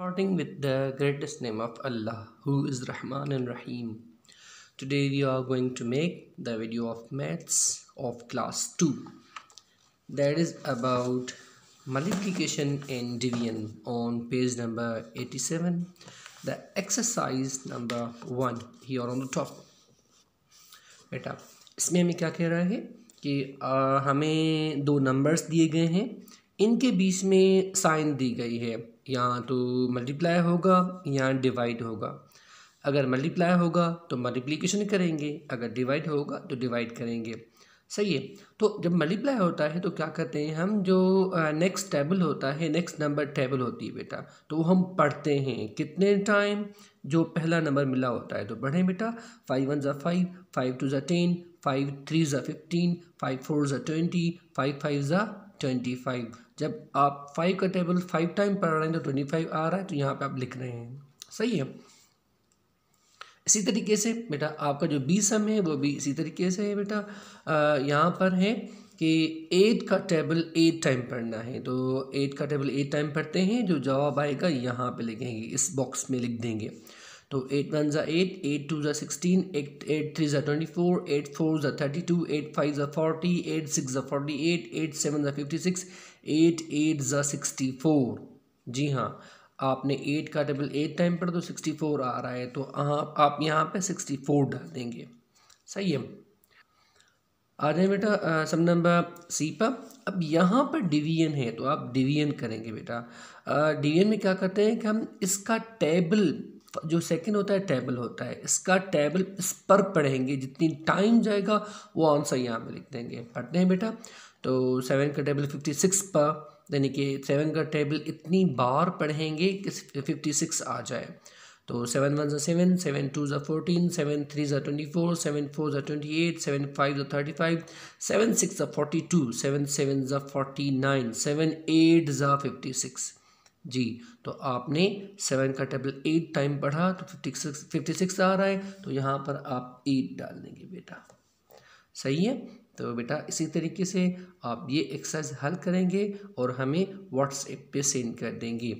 Starting with the greatest name of Allah, who is Rahman and Rahim. Today we are going to make the video of maths of class 2. That is about multiplication and division on page number 87. The exercise number 1 here on the top. बेटा इसमें हमें क्या कह रहा है कि आ, हमें दो नंबर्स दिए गए हैं इनके बीच में साइन दी गई है या तो मल्टीप्लाई होगा या डिवाइड होगा अगर मल्टीप्लाई होगा तो मल्टीप्लीकेशन करेंगे अगर डिवाइड होगा तो डिवाइड करेंगे सही है तो जब मल्टीप्लाई होता है तो क्या करते हैं हम जो नेक्स्ट टेबल होता है नेक्स्ट नंबर टेबल होती है बेटा तो वो हम पढ़ते हैं कितने टाइम जो पहला नंबर मिला होता है तो पढ़ें बेटा फाइव वन ज़ा फाइव फाइव टू ज़ा टेन फाइव थ्री ज़ा फिफ्टीन फाइव फोर ज़ा ट्वेंटी फाइव फाइव ज़ा ट्वेंटी फाइव जब आप फाइव का टेबल फाइव टाइम पढ़ रहे हैं तो ट्वेंटी फाइव आ रहा है तो यहाँ पे आप लिख रहे हैं सही है इसी तरीके से बेटा आपका जो बी सम है वो भी इसी तरीके से है बेटा यहाँ पर है कि एट का टेबल एट टाइम पढ़ना है तो एट का टेबल एट टाइम पढ़ते हैं जो जवाब आएगा यहाँ पे लिखेंगे इस बॉक्स में लिख देंगे तो एट वन ज़ा एट एट टू ज़ा सिक्सटीन एट एट थ्री ज़ा ट्वेंटी फोर एट फोर ज़ा थर्टी टू एट फाइव ज़ा फोर्टी एट सिक्स ज़ा फोर्टी एट एट सेवन ज़ा फिफ्टी सिक्स एट एट ज़ा सिक्सटी फोर जी हाँ आपने एट का टेबल एट टाइम पर तो सिक्सटी फोर आ रहा है तो आप आप यहाँ पे सिक्सटी फोर डाल देंगे सही है आ जाए बेटा सम नंबर सी पर अब यहाँ पर डिवीजन है तो आप डिवीजन करेंगे बेटा डिवीजन में क्या करते हैं कि हम इसका टेबल जो सेकंड होता है टेबल होता है इसका टेबल इस पर पढ़ेंगे जितनी टाइम जाएगा वो आंसर यहाँ पे लिख देंगे पढ़ते हैं बेटा तो सेवन का टेबल फिफ्टी सिक्स पर यानी कि सेवन का टेबल इतनी बार पढ़ेंगे कि फिफ्टी सिक्स आ जाए तो सेवन वन ज़ा सेवन सेवन टू ज़ा फोर्टीन सेवन थ्री ज़ा ट्वेंटी फोर सेवन फोर ज़ा ट्वेंटी एट सेवन फाइव ज़ा थर्टी फाइव सेवन सिक्स ज़ा फोर्टी टू सेवन सेवन ज़ा फोर्टी नाइन सेवन एट ज़ा फिफ्टी सिक्स जी तो आपने सेवन का टेबल एट टाइम पढ़ा तो फिफ्टी सिक्स फिफ्टी सिक्स आ रहा है तो यहाँ पर आप एट डाल देंगे बेटा सही है तो बेटा इसी तरीके से आप ये एक्सरसाइज हल करेंगे और हमें व्हाट्सएप पे सेंड कर देंगे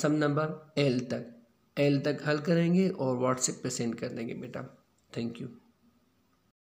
सम नंबर एल तक एल तक हल करेंगे और व्हाट्सएप पे सेंड कर देंगे बेटा थैंक यू